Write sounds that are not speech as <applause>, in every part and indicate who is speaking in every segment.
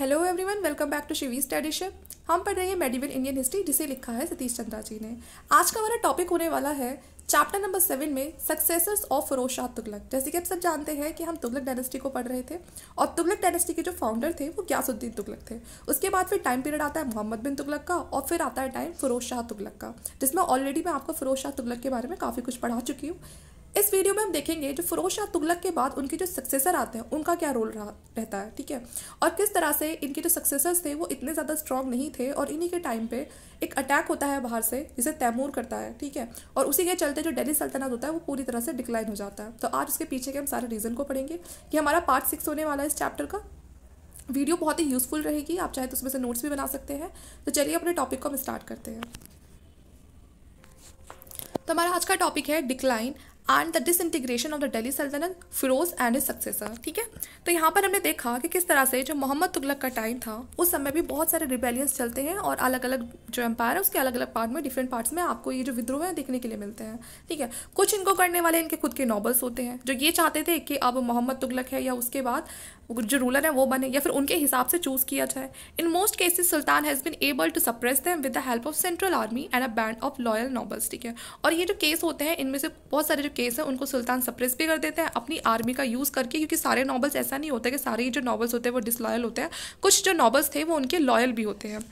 Speaker 1: Hello everyone welcome back to Shivi study ship हम पढ़ रहे हैं मेडिवल इंडियन हिस्ट्री जिसे लिखा है सतीश चंद्रा जी ने आज का हमारा टॉपिक होने वाला है चैप्टर नंबर सेवन में सक्सेसर्स ऑफ फरोज शाह तुगलक जैसे कि आप सब जानते हैं कि हम तुगलक डायनेस्टी को पढ़ रहे थे और तुगलक डायनेस्टी के जो फाउंडर थे वो ग्यासुद्दीन तुगलक थे उसके बाद फिर टाइम पीरियड आता है मोहम्मद बिन तुगलक का और फिर आता है टाइम फरोज शाह तुगलक का जिसमें ऑलरेडी मैं आपको फरोज शाह तुगलक के बारे में काफ़ी कुछ पढ़ा चुकी हूँ इस वीडियो में हम देखेंगे जो फ़िरोज़ शाह तुगलक के बाद उनके जो सक्सेसर आते हैं उनका क्या रोल रहा रहता है ठीक है और किस तरह से इनके जो सक्सेसर्स थे वो इतने ज़्यादा स्ट्रॉन्ग नहीं थे और इन्हीं के टाइम पे एक अटैक होता है बाहर से जिसे तैमूर करता है ठीक है और उसी के चलते जो डेली सल्तनत होता है वो पूरी तरह से डिक्लाइन हो जाता है तो आज उसके पीछे के हम सारे रीज़न को पढ़ेंगे कि हमारा पार्ट सिक्स होने वाला है इस चैप्टर का वीडियो बहुत ही यूज़फुल रहेगी आप चाहे तो उसमें से नोट्स भी बना सकते हैं तो चलिए अपने टॉपिक को हम स्टार्ट करते हैं तो हमारा आज का टॉपिक है decline and the disintegration of the Delhi सल्तनत फिरोज एंड इज सक्सेसर ठीक है तो यहाँ पर हमने देखा कि किस तरह से जो मोहम्मद तुगलक का टाइम था उस समय भी बहुत सारे रिबेलियंस चलते हैं और अलग अलग जो एम्पायर है उसके अलग अलग पार्ट में डिफरेंट पार्ट्स में आपको ये जो विद्रोह है देखने के लिए मिलते हैं ठीक है कुछ इनको करने वाले इनके खुद के नॉबल्स होते हैं जो ये चाहते थे कि अब मोहम्मद तुगलक है या उसके बाद जो रूलर हैं वो बने या फिर उनके हिसाब से चूज़ किया जाए in most cases sultan has been able to suppress them with the help of central army and a band of loyal nobles ठीक है और ये जो केस होते हैं इनमें से बहुत सारे जो केस हैं उनको सुल्तान सप्रेस भी कर देते हैं अपनी आर्मी का यूज़ करके क्योंकि सारे नॉबल्स ऐसा नहीं होता कि सारे जो नॉबल्स होते हैं वो डिसलॉयल होते हैं कुछ जो नॉबल्स थे वो उनके लॉयल भी होते हैं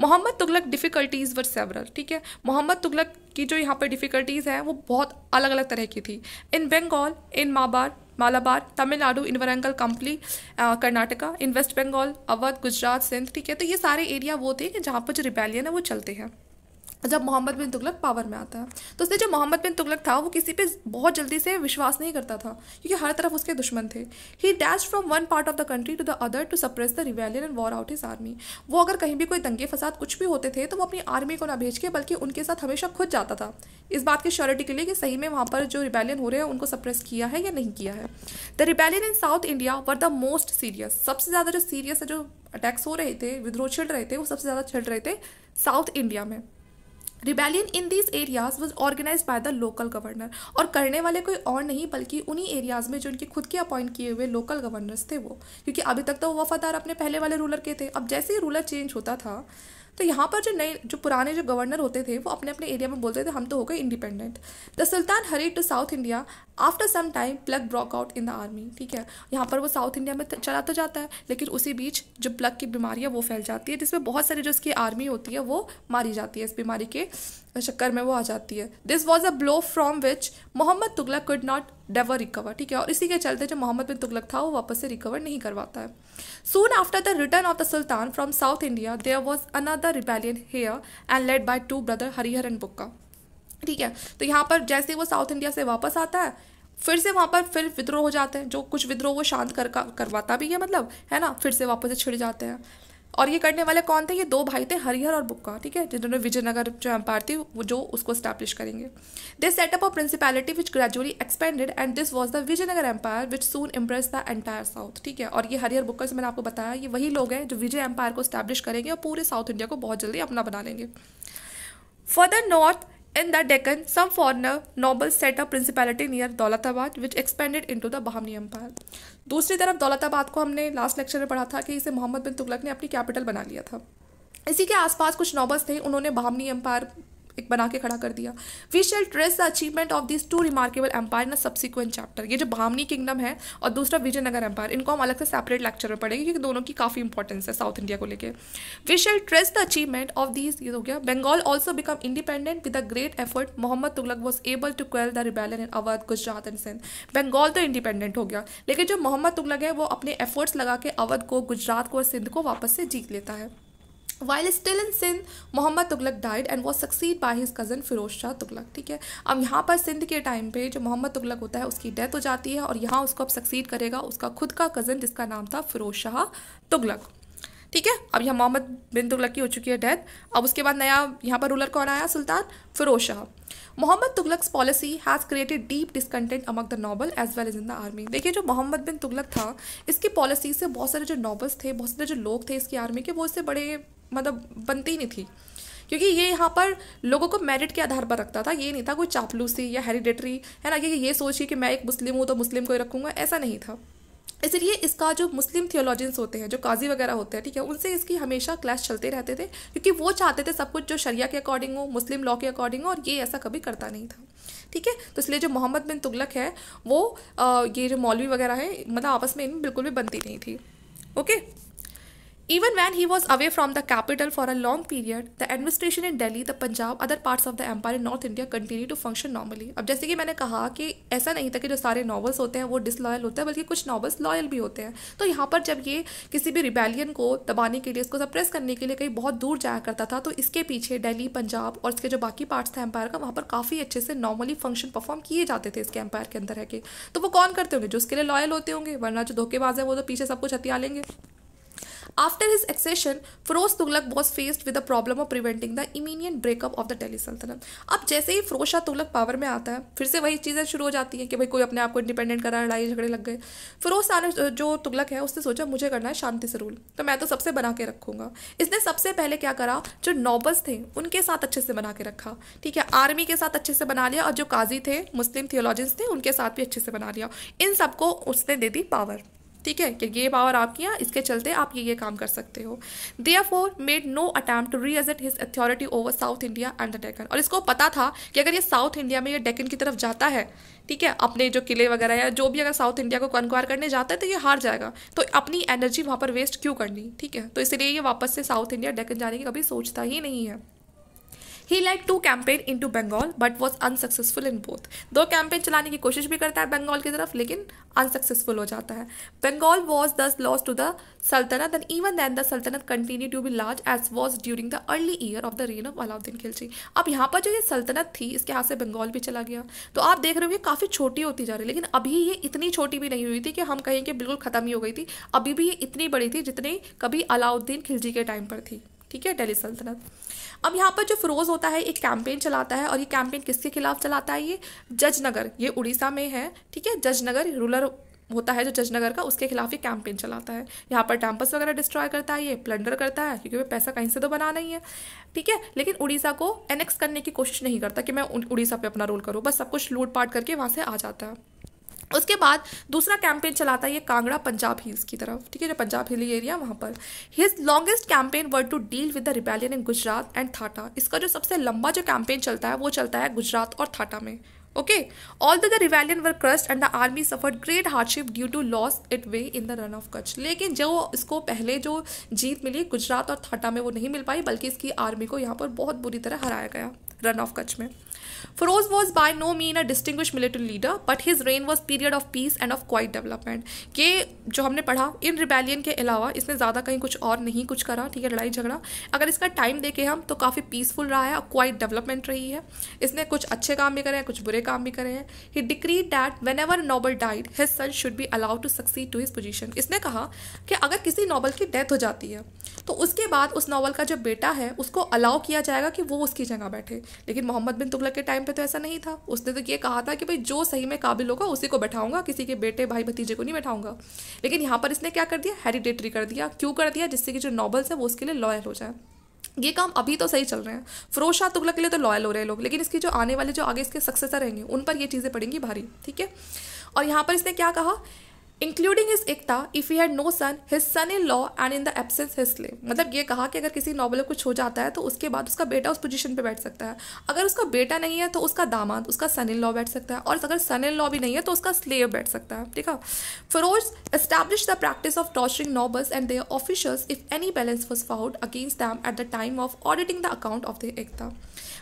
Speaker 1: Muhammad Tughlaq difficulties were several ठीक है मोहम्मद तुगलक की जो यहाँ पर डिफ़िकल्टीज़ हैं वो बहुत अलग अलग तरह की थी इन Bengal in Mabar Malabar Tamil Nadu Warangal Kampili Karnataka in west Bengal Awadh Gujarat Sindh ठीक है तो ये सारे एरिया वो थे कि जहाँ पर जो रिबेलियन है वो चलते हैं जब मोहम्मद बिन तुगलक पावर में आता है तो उसने जो मोहम्मद बिन तुगलक था वो किसी पे बहुत जल्दी से विश्वास नहीं करता था क्योंकि हर तरफ उसके दुश्मन थे ही dash from one part of the country to the other to suppress the rebellion and wore out his army वो अगर कहीं भी कोई दंगे फसाद कुछ भी होते थे तो वो अपनी आर्मी को ना भेज के बल्कि उनके साथ हमेशा खुद जाता था इस बात की श्योरिटी के लिए कि सही में वहाँ पर जो रिबेलियन हो रहे हैं उनको सप्रेस किया है या नहीं किया है the rebellion in South India were the most serious सबसे ज़्यादा जो सीरियस जो अटैक्स हो रहे थे विद्रोह छिड़ रहे थे वो सबसे ज़्यादा छिड़ रहे थे साउथ इंडिया में rebellion in these areas was organised by the local governor और करने वाले कोई और नहीं बल्कि उन्हीं एरियाज में जो उनके खुद के अपॉइंट किए हुए लोकल गवर्नर्स थे वो क्योंकि अभी तक तो वफादार अपने पहले वाले रूलर के थे अब जैसे ही रूलर चेंज होता था तो यहाँ पर जो नए जो पुराने जो गवर्नर होते थे वो अपने अपने एरिया में बोलते थे हम तो हो गए independent the sultan hurried to South India after some time plague broke out in the army ठीक है यहाँ पर वो साउथ इंडिया में चला तो जाता है लेकिन उसी बीच जो प्लग की बीमारी है वो फैल जाती है जिसमें बहुत सारी जो उसकी आर्मी होती है वो मारी जाती है इस बीमारी के चक्कर में वो आ जाती है this was a blow from which Muhammad Tughlaq could not never recover ठीक है और इसी के चलते जो मोहम्मद बिन तुगलक था वो वापस से रिकवर नहीं करवाता है soon after the return of the sultan from South India there was another rebellion here and led by two brother Harihar and Bukka ठीक है तो यहाँ पर जैसे वो साउथ इंडिया से वापस आता है फिर से वहाँ पर फिर विद्रोह हो जाते हैं जो कुछ विद्रोह वो शांत कर करवाता भी है मतलब है ना फिर से वापस से छिड़ जाते हैं और ये करने वाले कौन थे ये दो भाई थे हरिहर और बुक्का ठीक है जिन्होंने विजयनगर जो एम्पायर थी वो जो उसको स्टैब्लिश करेंगे this setup of principality which gradually expanded and this was the Vijayanagar empire which soon embraced the entire south ठीक है और ये हरिहर बुक्का से मैंने आपको बताया ये वही लोग हैं जो विजय एम्पायर को स्टैब्लिश करेंगे और पूरे साउथ इंडिया को बहुत जल्दी अपना बना लेंगे further north in the Deccan some foreigner nobles set up principality near Daulatabad expanded into the Bahmani empire दूसरी तरफ दौलताबाद को हमने लास्ट लेक्चर में पढ़ा था कि इसे मोहम्मद बिन तुगलक ने अपनी कैपिटल बना लिया था इसी के आसपास कुछ नॉबल्स थे उन्होंने बहामनी एम्पायर एक बना के खड़ा कर दिया we shall trace the achievement of this two remarkable empire in subsequent chapter ये जो भामनी किंगडम है और दूसरा विजयनगर एम्पायर इनको हम अलग से सेपरेट लेक्चर में पढ़ेंगे क्योंकि दोनों की काफ़ी इंपॉर्टेंस है साउथ इंडिया को लेकर we shall trace the achievement of this ये हो गया Bengal also become independent with a great effort Muhammad Tughlaq was able to quell the rebel in Awadh Gujarat and Sindh Bengal तो इंडिपेंडेंट हो गया लेकिन जो मोहम्मद तुगलक है वो अपने एफर्ट्स लगा के अवध को गुजरात को और सिंध को वापस से जीत लेता है while still in Sindh Muhammad Tughlaq died and was succeed by his cousin Firoz Shah Tughlaq ठीक है अब यहाँ पर सिंध के टाइम पे जो मोहम्मद तुगलक होता है उसकी डेथ हो जाती है और यहाँ उसको अब सक्सीड करेगा उसका खुद का कज़न जिसका नाम था फिरोज शाह तुगलक ठीक है अब यहाँ मोहम्मद बिन तुगलक की हो चुकी है डेथ अब उसके बाद नया यहाँ पर रूलर कौन आया सुल्तान Firoz Shah Muhammad Tughlaq's policy has created deep discontent among the noble as well as in the army देखिए जो मोहम्मद बिन तुगलक था इसकी पॉलिसी से बहुत सारे जो नॉबल्स थे बहुत सारे जो लोग थे इसकी आर्मी के वो इससे बड़े मतलब बनती ही नहीं थी क्योंकि ये यहाँ पर लोगों को मेरिट के आधार पर रखता था ये नहीं था कोई चापलूसी या हेरिडेटरी है ना कि ये सोचिए कि मैं एक मुस्लिम हूँ तो मुस्लिम को ही रखूँगा ऐसा नहीं था इसलिए इसका जो मुस्लिम थियोलॉजिस्ट होते हैं जो काजी वगैरह होते हैं ठीक है उनसे इसकी हमेशा क्लैश चलते रहते थे क्योंकि वो चाहते थे सब कुछ जो शरिया के अकॉर्डिंग हो मुस्लिम लॉ के अकॉर्डिंग हो और ये ऐसा कभी करता नहीं था ठीक है तो इसलिए जो मोहम्मद बिन तुगलक है वो आ, ये जो मौलवी वगैरह है मतलब आपस में इनमें बिल्कुल भी बनती नहीं थी okay Even when he was away from the capital for a long period, the administration in Delhi, the Punjab, other parts of the empire in North India continued to function normally. अब जैसे कि मैंने कहा कि ऐसा नहीं था कि जो सारे नॉवल्स होते हैं वो डिसलॉयल होते हैं बल्कि कुछ नॉवल्स लॉयल भी होते हैं तो यहाँ पर जब ये किसी भी रिबेलियन को दबाने के लिए इसको सप्रेस करने के लिए कहीं बहुत दूर जाया करता था तो इसके पीछे डेली पंजाब और इसके जो बाकी पार्ट्स थे एम्पायर का वहाँ पर काफ़ी अच्छे से नॉर्मली फंक्शन परफॉर्म किए जाते थे इसके एम्पायर के अंदर रह के तो वो कौन करते होंगे जो उसके लिए लॉयल होते होंगे वरना जो धोखेबाज है वो तो पीछे सब कुछ हथिया लेंगे After his accession, Firoz Tughlaq was faced with the problem of preventing the immediate breakup of the Delhi सल्तनत अब जैसे ही फिरोज शाह तुगलक पावर में आता है फिर से वही चीज़ें शुरू हो जाती हैं कि भाई कोई अपने आप को इंडिपेंडेंट करा लड़ाई झगड़े लग गए फिरोज शाह ने जो तुगलक है उसने सोचा मुझे करना है शांति से रूल तो मैं तो सबसे बना के रखूँगा इसने सबसे पहले क्या करा जो नौबस थे उनके साथ अच्छे से बना के रखा ठीक है आर्मी के साथ अच्छे से बना लिया और जो काजी थे मुस्लिम थियोलॉजिस्ट थे उनके साथ भी अच्छे से बना लिया इन सबको उसने दे दी पावर ठीक है कि ये पावर आपकी है इसके चलते आप ये ये काम कर सकते हो therefore made no attempt to reassert his authority over South India and the Deccan और इसको पता था कि अगर ये साउथ इंडिया में ये डेकन की तरफ जाता है ठीक है अपने जो किले वगैरह या जो भी अगर साउथ इंडिया को कन्क्वायर करने जाता है तो ये हार जाएगा तो अपनी एनर्जी वहाँ पर वेस्ट क्यों करनी ठीक है तो इसलिए ये वापस से साउथ इंडिया डेकन जाने की कभी सोचता ही नहीं है he like two campaign into Bengal but was unsuccessful in both दो कैंपेन चलाने की कोशिश भी करता है बंगाल की तरफ लेकिन अनसक्सेसफुल हो जाता है Bengal was thus lost to the सल्तनत एंड इवन दैन द सल्तनत continue to be large as was during the early year of the reign of Alauddin Khilji अब यहाँ पर जो ये सल्तनत थी इसके हाथ से बंगाल भी चला गया तो आप देख रहे हो ये काफ़ी छोटी होती जा रही है लेकिन अभी ये इतनी छोटी भी नहीं हुई थी कि हम कहें कि बिल्कुल ख़त्म ही हो गई थी अभी भी ये इतनी बड़ी थी जितनी कभी अलाउद्दीन खिलजी के टाइम पर थी ठीक है डेली सल्तनत अब यहाँ पर जो फिरोज़ होता है एक कैंपेन चलाता है और ये कैंपेन किसके खिलाफ चलाता है ये जजनगर ये उड़ीसा में है ठीक है जजनगर रूरल होता है जो जजनगर का उसके खिलाफ ही कैंपेन चलाता है यहाँ पर टैंपस वगैरह डिस्ट्रॉय करता है ये प्लंडर करता है क्योंकि वह पैसा कहीं से तो बना नहीं है ठीक है लेकिन उड़ीसा को एनेक्स करने की कोशिश नहीं करता कि मैं उड़ीसा पे अपना रोल करूँ बस सब कुछ लूट पाट करके वहाँ से आ जाता है उसके बाद दूसरा कैंपेन चलाता है ये कांगड़ा पंजाब हिल्स की तरफ ठीक है जो पंजाब हिली एरिया वहाँ पर his longest campaign were to deal with the rebellion in Gujarat and Thatta इसका जो सबसे लंबा जो कैंपेन चलता है वो चलता है गुजरात और थाटा में okay all the rebellion were crushed and the army suffer great hardship due to lost it way in the Rann of Kutch लेकिन जो इसको पहले जो जीत मिली गुजरात और थाटा में वो नहीं मिल पाई बल्कि इसकी आर्मी को यहाँ पर बहुत बुरी तरह हराया गया रन ऑफ कच्छ में Firoz was by no means a distinguished military leader but his reign was period of peace and of quiet development ये जो हमने पढ़ा इन रिबेलियन के अलावा इसने ज़्यादा कहीं कुछ और नहीं कुछ करा ठीक है लड़ाई झगड़ा अगर इसका टाइम देखें हम तो काफ़ी पीसफुल रहा है और क्वाइट डेवलपमेंट रही है इसने कुछ अच्छे काम भी करे हैं कुछ बुरे काम भी करे हैं he decreed that whenever noble died his son should be allowed to succeed to his position इसने कहा कि अगर किसी नॉबल की डेथ हो जाती है तो उसके बाद उस नॉवल का जो बेटा है उसको अलाउ किया जाएगा कि वो उसकी जगह बैठे लेकिन मोहम्मद बिन तुगलक के टाइम टाइम पे तो ऐसा नहीं था उसने तो ये कहा था कि भाई जो सही में काबिल होगा उसी को बैठाऊंगा किसी के बेटे भाई भतीजे को नहीं बैठाऊंगा लेकिन यहाँ पर इसने क्या कर दिया हेरिडेटरी कर दिया क्यों कर दिया जिससे कि जो नॉबल्स हैं वो उसके लिए लॉयल हो जाए ये काम अभी तो सही चल रहे हैं फरोज शाह तुगलक के लिए तो लॉयल हो रहे हैं लोग लेकिन इसकी जो आने वाले जो आगे इसके सक्सेसर रहेंगे उन पर ये चीज़ें पड़ेंगी भारी ठीक है और यहाँ पर इसने क्या कहा including his iqta if you had no son his son in law and in the absence his slave मतलब ये कहा कि अगर किसी नॉबल को कुछ हो जाता है तो उसके बाद उसका बेटा उस पोजिशन पर बैठ सकता है अगर उसका बेटा नहीं है तो उसका दामाद उसका सन इन लॉ बैठ सकता है और अगर सन इन लॉ भी नहीं है तो उसका स्लेव बैठ सकता है ठीक है Firoz establish the practice of torturing nobles and their officers if any balance was found against them at the time of auditing the account of the iqta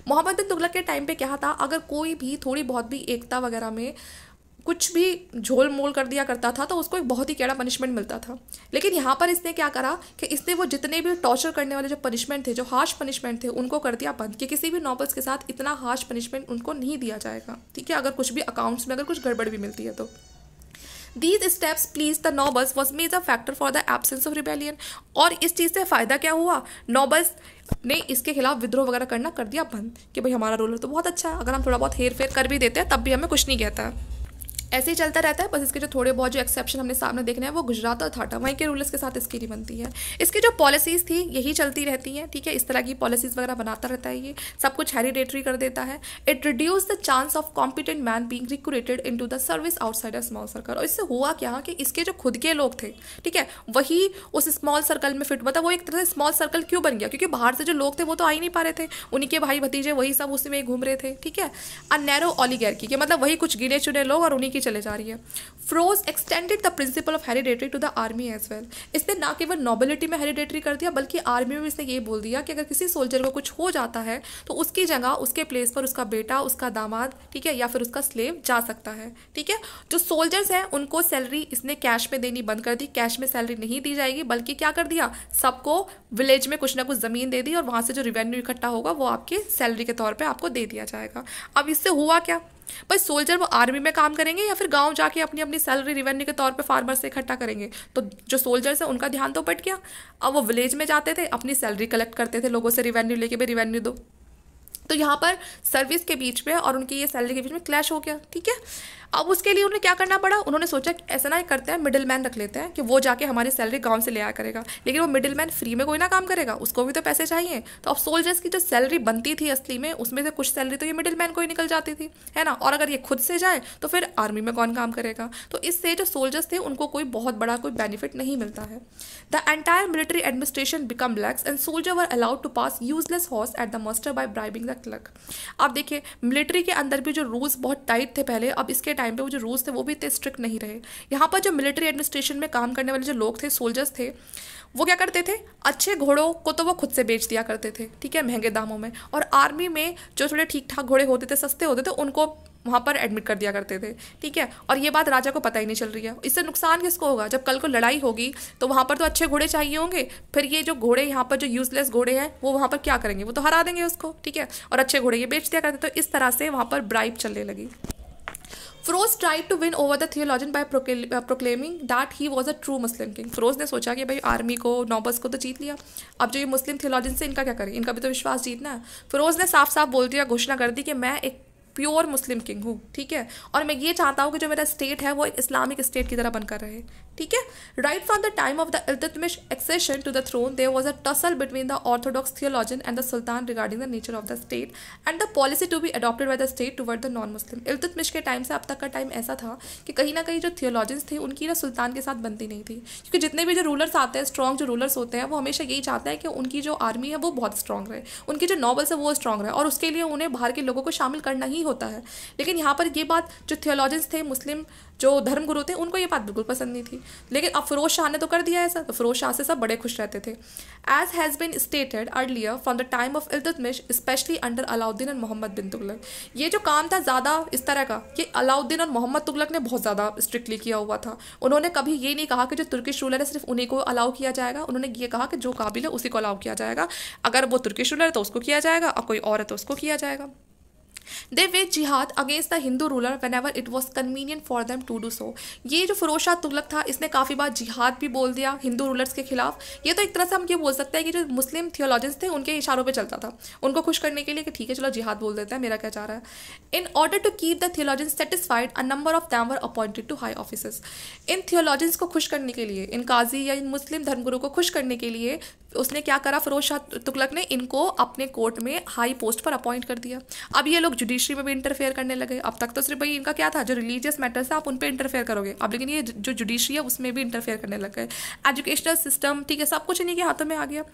Speaker 1: Muhammad bin Tughlaq के टाइम पे क्या था अगर कोई भी थोड़ी बहुत भी एकता वगैरह में कुछ भी झोल मोल कर दिया करता था तो उसको एक बहुत ही कैड़ा पनिशमेंट मिलता था लेकिन यहाँ पर इसने क्या करा कि इसने वो जितने भी टॉर्चर करने वाले जो पनिशमेंट थे जो हार्श पनिशमेंट थे उनको कर दिया बंद कि किसी भी नॉवल्स के साथ इतना हार्श पनिशमेंट उनको नहीं दिया जाएगा ठीक है अगर कुछ भी अकाउंट्स में अगर कुछ गड़बड़ भी मिलती है तो these steps please the nobles was major a factor for the absence of rebellion और इस चीज़ से फ़ायदा क्या हुआ नॉबल्स ने इसके खिलाफ विद्रोह वगैरह करना कर दिया बंद कि भाई हमारा रूलर तो बहुत अच्छा है अगर हम थोड़ा बहुत हेर फेर कर भी देते हैं तब भी हमें कुछ नहीं कहता है ऐसे ही चलता रहता है बस इसके जो थोड़े बहुत जो एक्सेप्शन हमने सामने देखने हैं वो गुजरात और थाटा वहीं के रूलर्स के साथ इसकी नहीं बनती है इसकी जो पॉलिसीज़ थी यही चलती रहती हैं ठीक है इस तरह की पॉलिसीज़ वगैरह बनाता रहता है ये सब कुछ हेरिडेटरी कर देता है it reduce the chance of competent man being recruited into the service outside small circle और इससे हुआ क्या कि इसके जो खुद के लोग थे ठीक है वही उस स्मॉल सर्कल में फिट मतलब वो एक तरह से स्मॉल सर्कल क्यों बन गया क्योंकि बाहर से जो लोग थे वो तो आ ही नहीं पा रहे थे उन्हीं के भाई भतीजे वही सब उसी में घूम रहे थे ठीक है अ नैरो ऑलीगैर की मतलब वही कुछ गिने चुने लोग और उन्हीं की चले जा रही है Firoz extended the principle of hereditary to the army as well इसने ना केवल नॉबिलिटी में हेरिडेटरी कर दिया बल्कि आर्मी में इसने ये बोल दिया कि अगर किसी सोल्जर को कुछ हो जाता है तो उसकी जगह उसके प्लेस पर उसका बेटा उसका दामाद ठीक है या फिर उसका स्लेव जा सकता है ठीक है जो सोल्जर्स हैं उनको सैलरी इसने कैश में देनी बंद कर दी कैश में सैलरी नहीं दी जाएगी बल्कि क्या कर दिया सबको विलेज में कुछ ना कुछ ज़मीन दे दी और वहाँ से जो रिवेन्यू इकट्ठा होगा वो आपकी सैलरी के तौर पर आपको दे दिया जाएगा अब इससे हुआ क्या पर सोल्जर वो आर्मी में काम करेंगे या फिर गांव जाके अपनी अपनी सैलरी रिवेन्यू के तौर पे फार्मर से इकट्ठा करेंगे तो जो सोल्जर्स हैं उनका ध्यान तो पट गया अब वो विलेज में जाते थे अपनी सैलरी कलेक्ट करते थे लोगों से रिवेन्यू लेके भी रिवेन्यू दो तो यहाँ पर सर्विस के बीच में और उनकी ये सैलरी के बीच में क्लैश हो गया ठीक है अब उसके लिए उन्हें क्या करना पड़ा उन्होंने सोचा कि ऐसा ना करते हैं मिडिल मैन रख लेते हैं कि वो जाके हमारी सैलरी गाँव से ले आया करेगा लेकिन वो मिडिल मैन फ्री में कोई ना काम करेगा उसको भी तो पैसे चाहिए तो अब सोल्जर्स की जो सैलरी बनती थी असली में उसमें से कुछ सैलरी तो ये मिडिल मैन को ही निकल जाती थी है ना और अगर ये खुद से जाए तो फिर आर्मी में कौन काम करेगा तो इससे जो सोल्जर्स थे उनको कोई बहुत बड़ा कोई बेनिफिट नहीं मिलता है the entire military administration become lax and soldier were allowed to pass useless horse at the muster by bribing the clerk अब देखिए मिलिट्री के अंदर भी जो रूल्स बहुत टाइट थे पहले अब इसके टाइम पे वो जो रूल्स थे वो भी इतने स्ट्रिक्ट नहीं रहे यहाँ पर जो मिलिट्री एडमिनिस्ट्रेशन में काम करने वाले जो लोग थे सोल्जर्स थे वो क्या करते थे अच्छे घोड़ों को तो वो खुद से बेच दिया करते थे ठीक है महंगे दामों में और आर्मी में जो थोड़े ठीक ठाक घोड़े होते थे सस्ते होते थे उनको वहाँ पर एडमिट कर दिया करते थे ठीक है और ये बात राजा को पता ही नहीं चल रही है इससे नुकसान किसको होगा जब कल को लड़ाई होगी तो वहाँ पर तो अच्छे घोड़े चाहिए होंगे फिर ये जो घोड़े यहाँ पर जो यूजलेस घोड़े हैं वो वहाँ पर क्या करेंगे वो तो हरा देंगे उसको ठीक है और अच्छे घोड़े ये बेच दिया करते तो इस तरह से वहाँ पर ब्राइब चलने लगी Firoz tried to win over the theologian by proclaiming that he was a true Muslim king Firoz ने सोचा कि भाई आर्मी को नौबस को तो जीत लिया अब जो ये मुस्लिम थियोलॉजन से इनका क्या करें इनका भी तो विश्वास जीतना है फ्रोज ने साफ साफ बोल दिया घोषणा कर दी कि मैं एक प्योर मुस्लिम किंग हूँ ठीक है और मैं ये चाहता हूँ कि जो मेरा स्टेट है वो एक इस्लामिक स्टेट की तरह बनकर रहे ठीक है right from the time of the Iltutmish accession to the throne there was a tussle between the orthodox theologian and the sultan regarding the nature of the state and the policy to be adopted by the state toward the non Muslim Iltutmish के time से अब तक का time ऐसा था कि कहीं ना कहीं जो थियोलॉजन्स थे उनकी ना सुल्तान के साथ बनती नहीं थी क्योंकि जितने भी जो रूलर्स आते हैं स्ट्रॉन्ग जो रूलर्स होते हैं वो हमेशा यही चाहते हैं कि उनकी जो आर्मी है वो बहुत स्ट्रॉन्ग रहे उनके जो नॉवल्स है वो स्ट्रॉन्ग रहे और उसके लिए उन्हें बाहर के लोगों को शामिल करना ही होता है लेकिन यहाँ पर ये बात जो थियोलॉजन्स थे मुस्लिम जो धर्म गुरु थे उनको ये बात बिल्कुल पसंद नहीं थी लेकिन अब फिरोज शाह ने तो कर दिया ऐसा तो फिरोज शाह से सब बड़े खुश रहते थे as has been stated earlier from the time of Iltutmish especially under Alauddin and Muhammad bin Tughlaq ये जो काम था ज़्यादा इस तरह का ये अलाउद्दीन और मोहम्मद तुगलक ने बहुत ज़्यादा स्ट्रिक्टली किया हुआ था उन्होंने कभी ये नहीं कहा कि जो तुर्किश रूलर है सिर्फ उन्हीं को अलाउ किया जाएगा उन्होंने ये कहा कि जो काबिल है उसी को अलाउ किया जाएगा अगर वो तुर्किश रूलर है तो उसको किया जाएगा और कोई और है तो उसको किया जाएगा they wage jihad against the Hindu ruler whenever it was convenient for them to do so ये जो फरोशा शाह तुगलक था इसने काफ़ी बार जिहाद भी बोल दिया हिंदू रूलर्स के खिलाफ ये तो एक तरह से हम ये बोल सकते हैं कि जो मुस्लिम थियोलॉजिस्ट थे उनके इशारों पर चलता था उनको खुश करने के लिए कि ठीक है चलो जिहाद बोल देते हैं मेरा क्या चाह रहा है in order to keep the theologian satisfied a number of them were appointed to high officers in theologist को खुश करने के लिए इन काजी या इन मुस्लिम धर्मगुरु को खुश करने के लिए उसने क्या करा फिरोज शाह तुगलक ने इनको अपने कोर्ट में हाई पोस्ट पर अपॉइंट कर दिया अब ये लोग जुडिशरी में भी इंटरफेयर करने लगे अब तक तो सिर्फ भाई इनका क्या था जो रिलीजियस मैटर्स था आप उन पर इंटरफेयर करोगे अब लेकिन ये जो जुडिशरी है उसमें भी इंटरफेयर करने लग गए एजुकेशनल सिस्टम ठीक है सब कुछ इन्हीं के हाथों में आ गया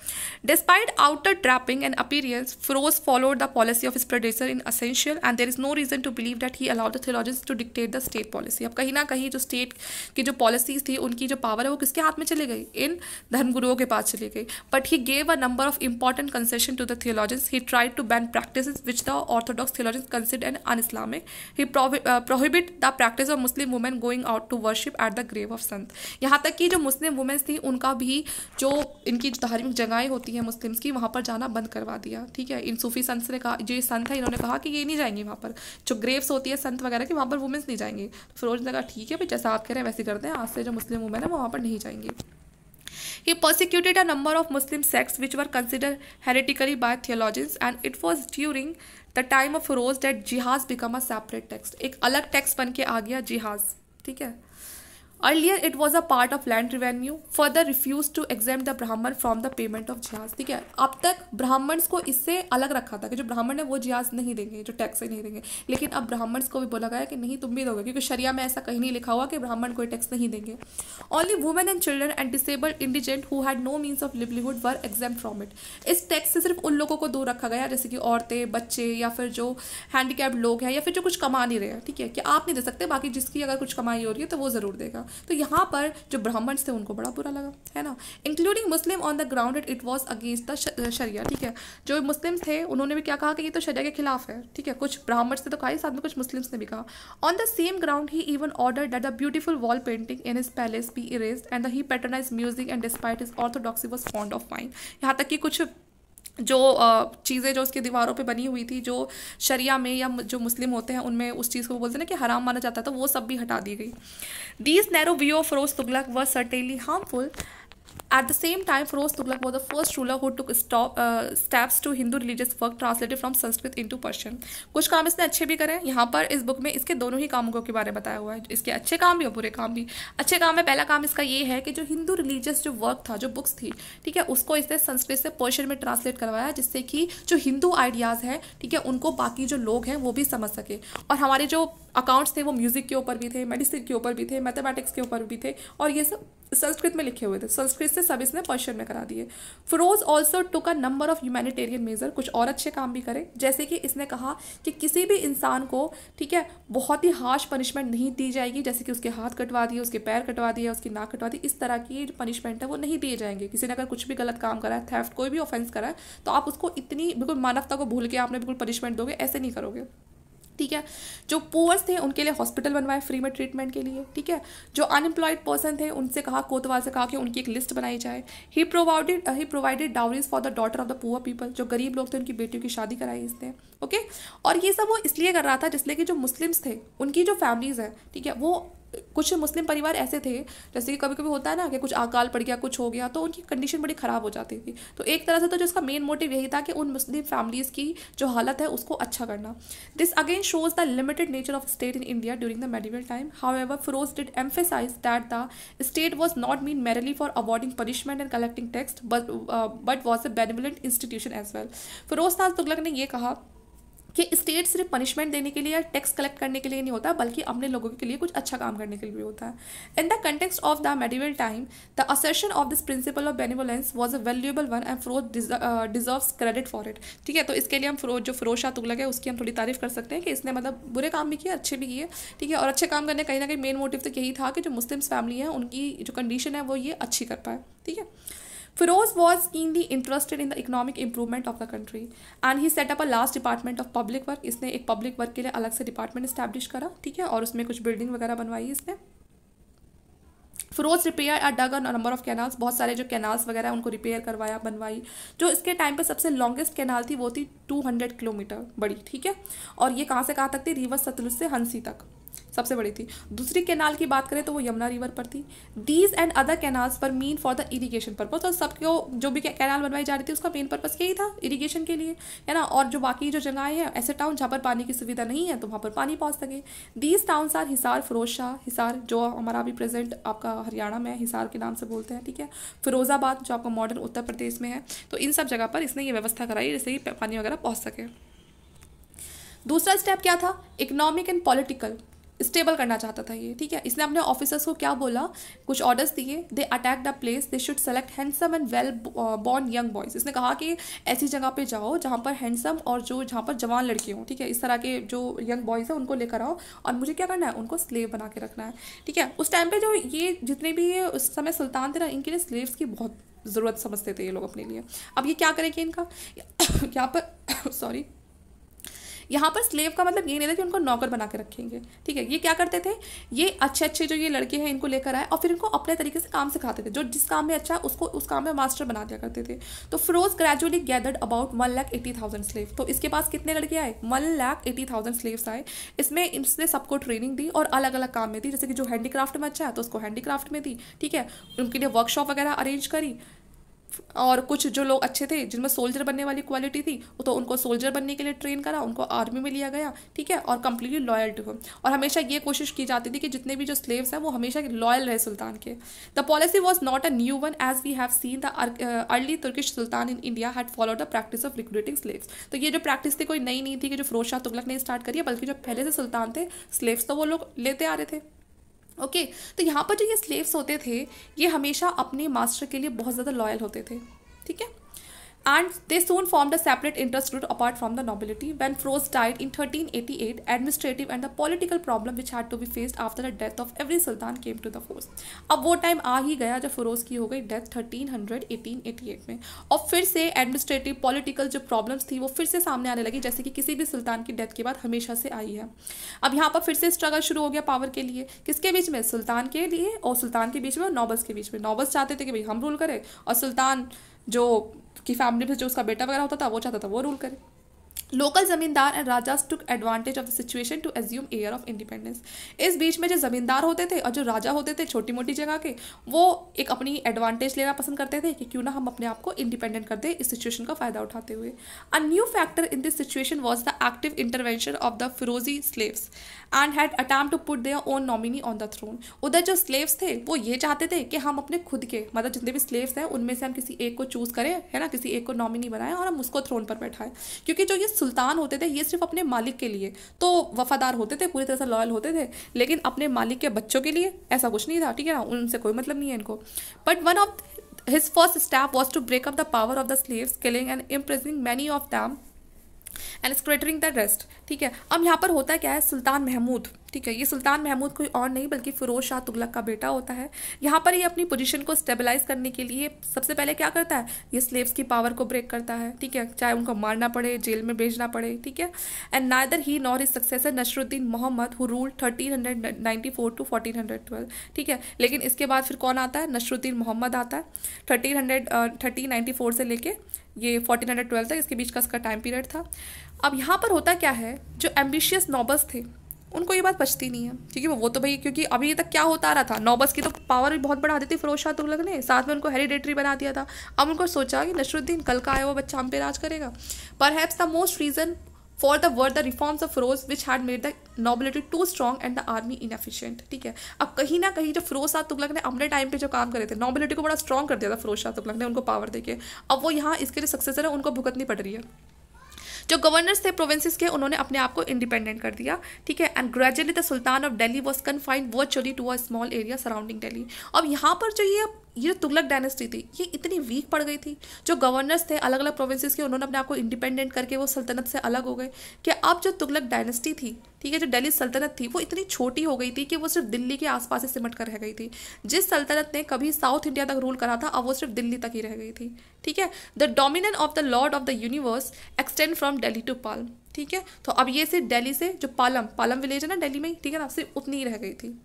Speaker 1: despite outer draping and appearance Firoz followed the policy of his predecessor in essential and there is no reason to believe that he allowed the theologist to dictate the state policy अब कहीं ना कहीं जो स्टेट की जो policies थी उनकी जो पावर है वो किसके हाथ में चली गई इन धर्मगुरुओं के पास चली गई but he gave a number of important concessions to the theologians. He tried to ban practices which the Orthodox theologians considered an un-Islamic. He pro- uh, prohibit the practice of Muslim women going out to worship at the grave of Sant. यहाँ तक कि जो मुस्लिम women's थी उनका भी जो इनकी धार्मिक जगहें होती हैं मुस्लिम्स की वहाँ पर जाना बंद करवा दिया ठीक है इन सूफी संत ने कहा जो ये संत है इन्होंने कहा कि ये नहीं जाएंगे वहाँ पर जो ग्रेव्स होती है संत वगैरह की वहाँ पर वुमेंस नहीं जाएंगे तो फिरोज ने कहा ठीक है भाई जैसा आप कह रहे हैं वैसे करते हैं आज से जो मुस्लिम वुमेन है वो वहाँ पर नहीं जाएंगे He persecuted a number of Muslim sects which were considered heretical by theologians, and it was during the time of rose that जिहाज became a separate text. एक अलग टेक्स्ट बन के आ गया जिहाज ठीक है earlier it was a part of land revenue further refuse to exempt the Brahmin from the payment of jizya ठीक है अब तक ब्राह्मण्स को इससे अलग रखा था कि जो ब्राह्मण है वो जिहाज नहीं देंगे जो टैक्स नहीं देंगे लेकिन अब ब्राह्मण्स को भी बोला गया कि नहीं तुम भी दोगे क्योंकि शरिया में ऐसा कहीं नहीं लिखा हुआ कि ब्राह्मण कोई टैक्स नहीं देंगे only women and children and disabled indigent who had no means of livelihood were exempt from it इस टैक्स से सिर्फ उन लोगों को दूर रखा गया जैसे कि औरतें बच्चे या फिर जो हैंडीकैप्ड लोग हैं या फिर जो कुछ कमा नहीं रहे हैं ठीक है कि आप नहीं दे सकते बाकी जिसकी अगर कुछ कमाई हो रही है तो वो ज़रूर देगा तो यहाँ पर जो ब्राह्मण्स थे उनको बड़ा बुरा लगा है ना including Muslim on the ground it was against the sharia ठीक है जो मुस्लिम थे उन्होंने भी क्या कहा कि ये तो शरिया के खिलाफ है ठीक है कुछ ब्राह्मण्स ने तो कहा साथ में कुछ मुस्लिम्स ने भी कहा on the same ground he even ordered that the beautiful wall painting in his palace be erase and the he patronize music and despite his orthodoxy was fond of mind यहाँ तक कि कुछ जो चीज़ें जो उसकी दीवारों पे बनी हुई थी जो शरिया में या जो मुस्लिम होते हैं उनमें उस चीज़ को बोलते हैं ना कि हराम माना जाता था वो सब भी हटा दी गई these narrow view of Firoz Tughlaq were certainly harmful At the same time, Feroz Tughlaq was the first ruler who took stop, uh, steps to Hindu religious work translated from Sanskrit into Persian. कुछ काम इसने अच्छे भी करे यहाँ पर इस book में इसके दोनों ही कामों के बारे में बताया हुआ है इसके अच्छे काम भी और बुरे काम भी अच्छे काम में पहला काम इसका ये है कि जो हिंदू रिलीजियस जो वर्क था जो बुक्स थी ठीक है उसको इसने संस्कृत से पर्शियन में ट्रांसलेट करवाया जिससे कि जो हिंदू आइडियाज़ हैं ठीक है उनको बाकी जो लोग हैं वो भी समझ सके और हमारे जो अकाउंट्स थे वो म्यूज़िक के ऊपर भी थे मेडिसिन के ऊपर भी थे मैथमेटिक्स के ऊपर भी थे और ये सब संस्कृत में लिखे हुए थे संस्कृत से से सब इसने पर्शियन में करा दिए Firoz also took a number of humanitarian measure कुछ और अच्छे काम भी करे जैसे कि इसने कहा कि किसी भी इंसान को ठीक है बहुत ही हार्श पनिशमेंट नहीं दी जाएगी जैसे कि उसके हाथ कटवा दिए उसके पैर कटवा दिए उसकी नाक कटवा दी इस तरह की पनिशमेंट है वो नहीं दिए जाएंगे किसी ने अगर कुछ भी गलत काम करा है थेफ्ट कोई भी ऑफेंस करा है तो आप उसको इतनी बिल्कुल मानवता को भूल के आपने बिल्कुल पनिशमेंट दोगे ऐसे नहीं करोगे ठीक है जो पुअर्स थे उनके लिए हॉस्पिटल बनवाए फ्री में ट्रीटमेंट के लिए ठीक है जो अनएम्प्लॉयड पर्सन थे उनसे कहा कोतवाल से कहा कि उनकी एक लिस्ट बनाई जाए he provided he provided dowries for the daughter of the poor people जो गरीब लोग थे उनकी बेटियों की शादी कराई इसने ओके और ये सब वो इसलिए कर रहा था जिसलिए कि जो मुस्लिम्स थे उनकी जो फैमिलीज़ हैं ठीक है वो कुछ मुस्लिम परिवार ऐसे थे जैसे कि कभी कभी होता है ना कि कुछ अकाल पड़ गया कुछ हो गया तो उनकी कंडीशन बड़ी ख़राब हो जाती थी तो एक तरह से तो जिसका मेन मोटिव यही था कि उन मुस्लिम फैमिलीज़ की जो हालत है उसको अच्छा करना this again shows the limited nature of state in India during the medieval time however Firoz did emphasize that the state was not meant merely for awarding punishment and collecting tax but but was a benevolent institution as well Firoz नाज तुगलक ने यह कहा कि state सिर्फ punishment देने के लिए या टैक्स कलेक्ट करने के लिए नहीं होता बल्कि अपने लोगों के लिए कुछ अच्छा काम करने के लिए भी होता है in the context of the medieval time the assertion of this principle of benevolence was a valuable one and Firoz deserve credit for it ठीक है तो इसके लिए हम फ्रोज जो फ्रोज शाह तुगलक है उसकी हम थोड़ी तारीफ कर सकते हैं कि इसने मतलब बुरे काम भी किए अच्छे भी किए ठीक है और अच्छे काम करने कहीं ना कहीं मेन मोटिव तो यही था कि जो मुस्लिम्स फैमिली है उनकी जो कंडीशन है वो ये अच्छी कर पाए ठीक है Feroz was keenly interested in the economic improvement of the country and he set up a large department of public work इसने एक public work के लिए अलग से department establish करा ठीक है और उसमें कुछ building वगैरह बनवाई इसने Firoz repair are dug number of canals बहुत सारे जो कैनाल्स वगैरह उनको रिपेयर करवाया बनवाई जो इसके टाइम पे सबसे लॉन्गेस्ट कैनाल थी वो थी 200 किलोमीटर बड़ी ठीक है और ये कहाँ से कहाँ तक थी रिवर सतलुज से हंसी तक सबसे बड़ी थी दूसरी कैनाल की बात करें तो वो यमुना रिवर पर थी दीज एंड अदर कैनाल्स पर meant for the irrigation purpose और सबको जो भी कैनाल बनवाई जा रही थी उसका मेन पर्पज यही था इरीगेशन के लिए है ना और जो बाकी जो जगहें हैं ऐसे टाउन जहाँ पर पानी की सुविधा नहीं है तो वहाँ पर पानी पहुँच सके these towns are Hisar Firoz Shah Hisar जो हमारा अभी प्रेजेंट आपका हरियाणा में हिसार के नाम से बोलते हैं ठीक है फिरोजाबाद जो आपका मॉडर्न उत्तर प्रदेश में है तो इन सब जगह पर इसने ये व्यवस्था कराई जैसे कि पानी वगैरह पहुँच सके दूसरा स्टेप क्या था इकोनॉमिक एंड पॉलिटिकल स्टेबल करना चाहता था ये ठीक है इसने अपने ऑफिसर्स को क्या बोला कुछ ऑर्डर्स दिए they attack the place they should select handsome and well born young boys इसने कहा कि ऐसी जगह पे जाओ जहाँ पर हैंडसम और जो जहाँ पर जवान लड़के हों ठीक है इस तरह के जो यंग बॉयज़ हैं उनको लेकर आओ और मुझे क्या करना है उनको स्लेव बना के रखना है ठीक है उस टाइम पर जो ये जितने भी ये उस समय सुल्तान थे ना इनके लिए स्लेव्स की बहुत ज़रूरत समझते थे ये लोग अपने लिए अब ये क्या करेंगे इनका <coughs> यहाँ पर सॉरी <coughs> यहाँ पर स्लेव का मतलब ये नहीं था कि उनको नौकर बना के रखेंगे ठीक है ये क्या करते थे ये अच्छे अच्छे जो ये लड़के हैं इनको लेकर आए और फिर इनको अपने तरीके से काम सिखाते थे जो जिस काम में अच्छा उसको उस काम में मास्टर बना दिया करते थे तो Firoz gradually gathered about one lakh eighty thousand slave तो इसके पास कितने लड़के आए one lakh eighty thousand slaves आए इसमें इसने सबको ट्रेनिंग दी और अलग अलग काम में दी जैसे कि जो हैंडीक्राफ्ट में अच्छा है तो उसको हैंडीक्राफ्ट में दी ठीक है उनके लिए वर्कशॉप वगैरह अरेंज करी और कुछ जो लोग अच्छे थे जिनमें सोल्जर बनने वाली क्वालिटी थी वो तो उनको सोल्जर बनने के लिए ट्रेन करा उनको आर्मी में लिया गया ठीक है और कम्प्लीटली लॉयल टू हिम और हमेशा ये कोशिश की जाती थी कि जितने भी जो स्लेव्स हैं वो हमेशा लॉयल रहे सुल्तान के the policy was not a new one as we have seen the early Turkish sultan in India had follow the practice of recruiting slaves तो ये जो प्रैक्टिस थी कोई नई नहीं थी कि जो फरोज शाह तुगलक ने स्टार्ट करी है बल्कि जो पहले से सुल्तान थे स्लेव्स तो वो लोग लेते आ रहे थे ओके तो यहाँ पर जो ये स्लेव्स होते थे ये हमेशा अपने मास्टर के लिए बहुत ज़्यादा लॉयल होते थे ठीक है and they soon formed a separate interest group apart from the nobility. When Froze died in 1388, administrative and the political problem which had to be faced after the death of every sultan came to the fore ab wo time aa hi gaya jab froze ki ho gayi death 1300 1888 mein aur fir se administrative political jo problems thi wo fir se samne aane lagi jaise ki kisi bhi sultan ki death ke baad hamesha se aayi hai ab yahan par fir se struggle shuru ho gaya power ke liye kiske beech mein sultan ke liye aur sultan ke beech mein aur nobles ke beech mein nobles chahte the ki bhai hum rule kare aur sultan jo उसकी family में जो उसका बेटा वगैरह होता था वो चाहता था वो रूल करे local zamindar and rajas took advantage of the situation to assume air of independence इस बीच में जो जमींदार होते थे और जो राजा होते थे छोटी मोटी जगह के वो एक अपनी एडवांटेज लेना पसंद करते थे कि क्यों ना हम अपने आप को इंडिपेंडेंट कर दें इस सिचुएशन का फायदा उठाते हुए a new factor in this situation was the active intervention of the Firozi slaves and had attempt to put their own nominee on the throne उधर जो स्लेव्स थे वो ये चाहते थे कि हम अपने खुद के मतलब जितने भी स्लेव्स हैं उनमें से हम किसी एक को चूज करें है ना किसी एक को नॉमिनी बनाएं और हम उसको थ्रोन पर बैठाएं क्योंकि जो ये सुल्तान होते थे ये सिर्फ अपने मालिक के लिए तो वफादार होते थे पूरी तरह से लॉयल होते थे लेकिन अपने मालिक के बच्चों के लिए ऐसा कुछ नहीं था ठीक है ना उनसे कोई मतलब नहीं है इनको but one of his first step was to break up the power of the slaves, and and imprisoning many of them and scattering the rest ठीक है अब यहाँ पर होता क्या है सुल्तान महमूद ठीक है ये सुल्तान महमूद कोई और नहीं बल्कि फिरोज शाह तुगलक का बेटा होता है यहाँ पर ये अपनी पोजीशन को स्टेबलाइज करने के लिए सबसे पहले क्या करता है ये स्लेव्स की पावर को ब्रेक करता है ठीक है चाहे उनको मारना पड़े जेल में भेजना पड़े ठीक है and neither he nor his successor Nasiruddin Mohammad who rule thirteen hundred ninety four to fourteen hundred twelve ठीक है लेकिन इसके बाद फिर कौन आता है नशरुद्दीन मोहम्मद आता है थर्टीन हंड्रेड नाइन्टी फोर से लेके ये फोर्टीन हंड्रेड ट्वेल्व तक इसके बीच का इसका टाइम पीरियड था अब यहाँ पर होता क्या है जो एम्बिशियस नॉबल्स थे उनको ये बात बचती नहीं है क्योंकि वो तो भाई क्योंकि अभी तक क्या होता आ रहा था नौबस की तो पावर भी बहुत बढ़ा दी फिरोज शाह तुगलक ने साथ में उनको हेरिडेटरी बना दिया था अब उनको सोचा कि नशरुद्दीन कल का आया हुआ बच्चा हम पे राज करेगा पर perhaps the most reason for the word the reforms of Firoz which had made the nobility too strong and the army inefficient ठीक है अब कहीं ना कहीं जो फिरोज शाह तुगलक ने अपने टाइम पे जो काम करे थे नॉबिलिटी को बड़ा स्ट्रॉन्ग कर दिया था फिरोज शाह तुगलक ने उनको पावर देके अब वो यहाँ इसके लिए सक्सेसर है उनको भुगतनी पड़ रही है जो गवर्नर्स थे प्रोविंसेस के उन्होंने अपने आप को इंडिपेंडेंट कर दिया ठीक है and gradually the sultan of Delhi was confined virtually to a small area surrounding Delhi अब यहाँ पर जो ये ये तुगलक डायनेस्टी थी ये इतनी वीक पड़ गई थी जो गवर्नर्स थे अलग अलग प्रोविंसेस के उन्होंने अपने आप को इंडिपेंडेंट करके वो सल्तनत से अलग हो गए कि अब जो तुगलक डायनेस्टी थी ठीक है जो दिल्ली सल्तनत थी वो इतनी छोटी हो गई थी कि वो सिर्फ दिल्ली के आसपास ही सिमट कर रह गई थी जिस सल्तनत ने कभी साउथ इंडिया तक रूल करा था अब वो सिर्फ दिल्ली तक ही रह गई थी ठीक है the dominant of the lord of the universe extend from Delhi to Palam ठीक है तो अब ये सिर्फ दिल्ली से जो पालम पालम विलेज है ना दिल्ली में ठीक है ना सिर्फ उतनी ही रह गई थी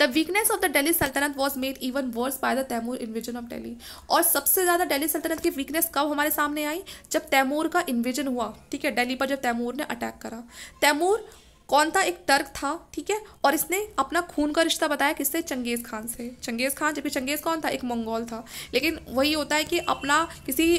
Speaker 1: the weakness of the Delhi sultanate was made even worse by the Timur invasion of Delhi और सबसे ज़्यादा डेली सल्तनत की वीकनेस कब हमारे सामने आई जब तैमूर का इन्विजन हुआ ठीक है डेली पर जब तैमूर ने अटैक करा तैमूर कौन था एक टर्क था ठीक है और इसने अपना खून का रिश्ता बताया किससे चंगेज़ खान से चंगेज़ खान जबकि चंगेज़ कौन था एक मंगोल था लेकिन वही होता है कि अपना किसी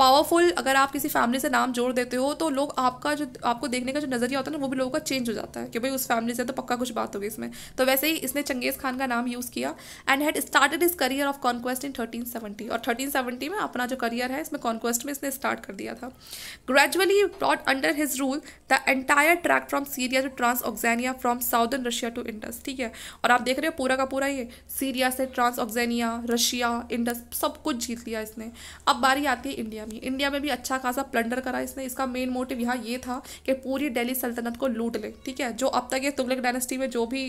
Speaker 1: पावरफुल अगर आप किसी फैमिली से नाम जोड़ देते हो तो लोग आपका जो आपको देखने का जो नज़रिया होता है ना वो भी लोगों का चेंज हो जाता है कि भाई उस फैमिली से तो पक्का कुछ बात होगी इसमें तो वैसे ही इसने चंगेज़ खान का नाम यूज़ किया and had started his career of conquest in thirteen seventy और थर्टीन सेवेंटी में अपना जो करियर है इसमें कॉन्क्वेस्ट में इसने स्टार्ट कर दिया था gradually brought under his rule the entire tract from Syria to Transoxiana from southern Russia to Indus ठीक है और आप देख रहे हो पूरा का पूरा ये सीरिया से ट्रांस ऑक्जेनिया रशिया इंडस सब कुछ जीत लिया इसने अब बारी आती है इंडिया नहीं इंडिया में भी अच्छा खासा प्लंडर करा इसने इसका मेन मोटिव यहाँ ये था कि पूरी दिल्ली सल्तनत को लूट ले ठीक है जो अब तक ये तुगलक डायनेस्टी में जो भी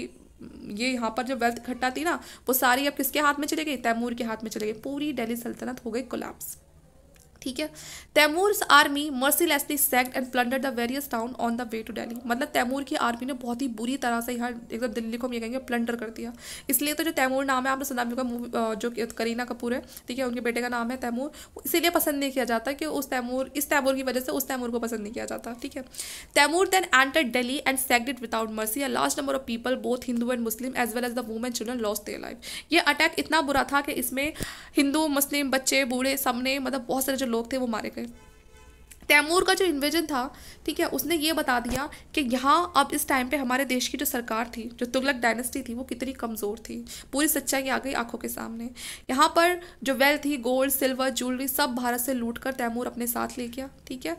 Speaker 1: ये यहाँ पर जो वेल्थ इकट्ठा थी ना वो सारी अब किसके हाथ में चले गई तैमूर के हाथ में चले गई पूरी दिल्ली सल्तनत हो गई कोलैप्स ठीक है Timur army mercilessly sacked and plunder the various town on the way to Delhi मतलब तैमूर की आर्मी ने बहुत ही बुरी तरह से यहाँ एकदम दिल्ली को हम ये कहेंगे प्लंडर कर दिया इसलिए तो जो तैमूर नाम है आपने सुना का जो करीना कपूर है ठीक है उनके बेटे का नाम है तैमूर इसीलिए पसंद नहीं किया जाता कि उस तैमूर इस तैमूर की वजह से उस तैमूर को पसंद नहीं किया जाता ठीक है Timur then enter Delhi and sacked it without mercy a last number of people both Hindu and Muslim as well as the women children lost their life ये अटैक इतना बुरा था कि इसमें हिंदू मुस्लिम बच्चे बूढ़े सबने मतलब बहुत सारे जो लोग थे वो मारे गए तैमूर का जो इन्वेजन था ठीक है उसने ये बता दिया कि यहाँ अब इस टाइम पे हमारे देश की जो सरकार थी जो तुगलक डायनेस्टी थी वो कितनी कमज़ोर थी पूरी सच्चाई आ गई आंखों के सामने यहाँ पर जो वेल्थ थी गोल्ड सिल्वर ज्वेलरी सब भारत से लूट कर तैमूर अपने साथ ले गया ठीक है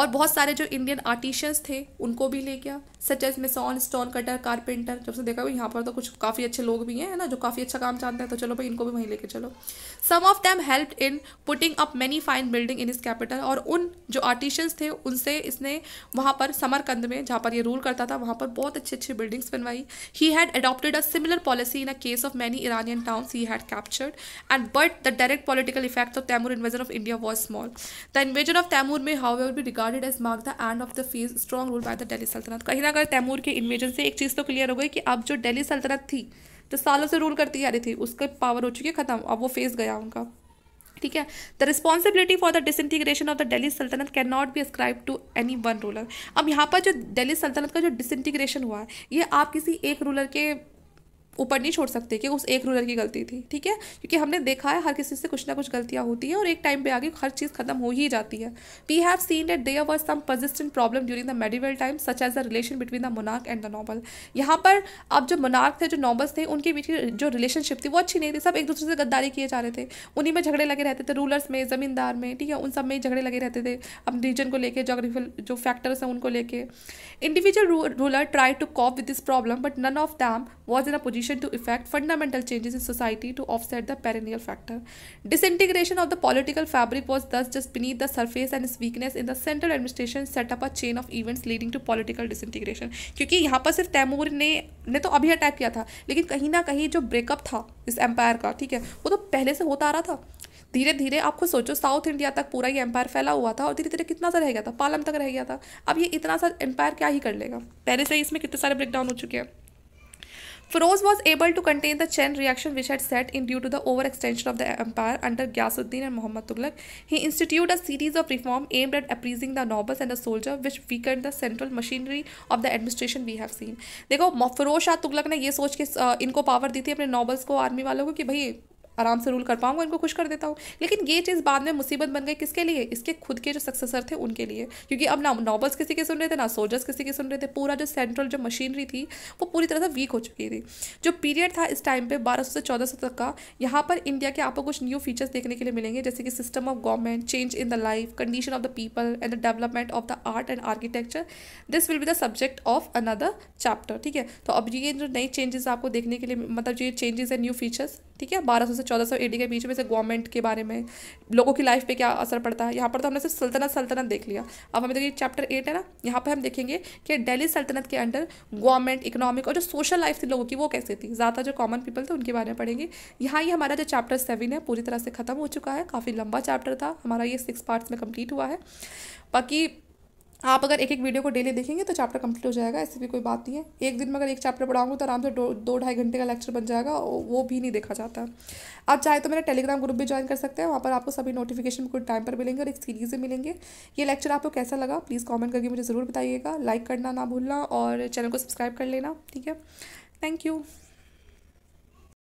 Speaker 1: और बहुत सारे जो इंडियन आर्टिशंस थे उनको भी ले गया such as mason stone cutter carpenter जब से देखा यहाँ पर तो कुछ काफ़ी अच्छे लोग भी हैं ना जो काफ़ी अच्छा काम जानते हैं तो चलो भाई इनको भी वहीं लेके चलो some of them help in putting up many fine building in his capital और उन जो पार्टीशंस थे उनसे इसने वहाँ पर समरकंद में जहाँ पर ये रूल करता था वहाँ पर बहुत अच्छी अच्छी बिल्डिंग्स बनवाई he had adopted a similar policy in a case of many Iranian towns he had captured and but the direct political effect of Timur invasion of India was small the invasion of Timur में however be regarded as mark the end of the phase strong rule by the Delhi sultanate कहीं ना कहीं तैमूर के invasion से एक चीज़ तो clear हो गई कि अब जो डेली सल्तनत थी जो सालों से रूल करती आ रही थी उसका पावर हो चुकी है ख़त्म अब वो फेस गया उनका ठीक है the responsibility for the disintegration of the Delhi sultanate can not be ascribe to any one ruler अब यहाँ पर जो डेली सल्तनत का जो डिसइंटीग्रेशन हुआ है ये आप किसी एक रूलर के ऊपर नहीं छोड़ सकते कि उस एक रूलर की गलती थी ठीक है क्योंकि हमने देखा है हर किसी से कुछ ना कुछ गलतियाँ होती हैं और एक टाइम पे आगे हर चीज़ खत्म हो ही जाती है we have seen that there was some persistent problem during the medieval time such as the relation between the monarch and the noble यहाँ पर अब जो मोनार्क थे जो नॉबल्स थे उनके बीच की जो रिलेशनशिप थी वो अच्छी नहीं थी सब एक दूसरे से गद्दारी किए जा रहे थे उन्हीं में झगड़े लगे रहते थे रूलर्स में ज़मींदार में ठीक है उन सब में झगड़े लगे रहते थे अब रीजन को लेकर जोग्राफिकल जो फैक्टर्स हैं उनको लेके individual ruler try to cope with this problem but none of them was in a position condition to effect fundamental changes in society to offset the perennial factor disintegration of the political fabric was thus just beneath the surface and his weakness in the central administration set up a chain of events leading to political disintegration क्योंकि यहाँ पर सिर्फ तैमूर ने ने तो अभी attack किया था लेकिन कहीं ना कहीं जो ब्रेकअप था इस एम्पायर का ठीक है वो तो पहले से होता आ रहा था धीरे धीरे आपको सोचो साउथ इंडिया तक पूरा ये एम्पायर फैला हुआ था और धीरे धीरे कितना सा रह गया था पालम तक रह गया था अब ये इतना सा एम्पायर क्या ही कर लेगा पहले से इसमें कितने सारे ब्रेकडाउन हो चुके हैं Feroz was able to contain the Chen reaction which had set in due to the overextension of the empire under Ghiyasuddin and Muhammad Tughlaq. He instituted a series of reform aimed at appeasing the nobles and the soldier which weakened the central machinery of the administration we have seen. देखो फरोज शाह तुगलक ने ये सोच के इनको power दी थी अपने nobles को army वालों को कि भाई आराम से रूल कर पाऊंगा इनको खुश कर देता हूँ लेकिन ये चीज़ बाद में मुसीबत बन गई किसके लिए इसके खुद के जो सक्सेसर थे उनके लिए क्योंकि अब ना नॉबल्स किसी के सुन रहे थे ना सोल्जर्स किसी के सुन रहे थे पूरा जो सेंट्रल जो मशीनरी थी वो पूरी तरह से वीक हो चुकी थी जो पीरियड था इस टाइम पर बारह से चौदह तक का यहाँ पर इंडिया के आपको कुछ न्यू फीचर्स देखने के लिए मिलेंगे जैसे कि system of government change in the life condition of the people and the development of the art and architecture this will be the subject of another chapter ठीक है तो अब ये जो नई चेंजेस आपको देखने के लिए मतलब जो ये चेंजेस है न्यू फीचर्स ठीक है बारह सौ से चौदह सौ एडी के बीच में से गवर्नमेंट के बारे में लोगों की लाइफ पे क्या असर पड़ता है यहाँ पर तो हमने सिर्फ सल्तनत सल्तनत देख लिया अब हमें देखिए चैप्टर एट है ना यहाँ पर हम देखेंगे कि दिल्ली सल्तनत के अंडर गवर्नमेंट इकोनॉमिक और जो सोशल लाइफ थी लोगों की वो कैसे थी ज़्यादा जो कॉमन पीपल थे उनके बारे में पढ़ेंगे यहाँ ये हमारा जो चैप्टर सेवन है पूरी तरह से खत्म हो चुका है काफ़ी लंबा चैप्टर था हमारा ये सिक्स पार्ट्स में कम्प्लीट हुआ है बाकी आप अगर एक एक वीडियो को डेली देखेंगे तो चैप्टर कंप्लीट हो जाएगा ऐसी भी कोई बात नहीं है एक दिन में अगर एक चैप्टर पढ़ाऊंगा तो आराम से दो ढाई घंटे का लेक्चर बन जाएगा और वो भी नहीं देखा जाता आप चाहे तो मेरा टेलीग्राम ग्रुप भी ज्वाइन कर सकते हैं वहाँ पर आपको सभी नोटिफिकेशन कुछ टाइम पर मिलेंगे और एक सीरीज से मिलेंगे ये लेक्चर आपको कैसा लगा प्लीज़ कॉमेंट करके मुझे ज़रूर बताइएगा लाइक करना ना भूलना और चैनल को सब्सक्राइब कर लेना ठीक है थैंक यू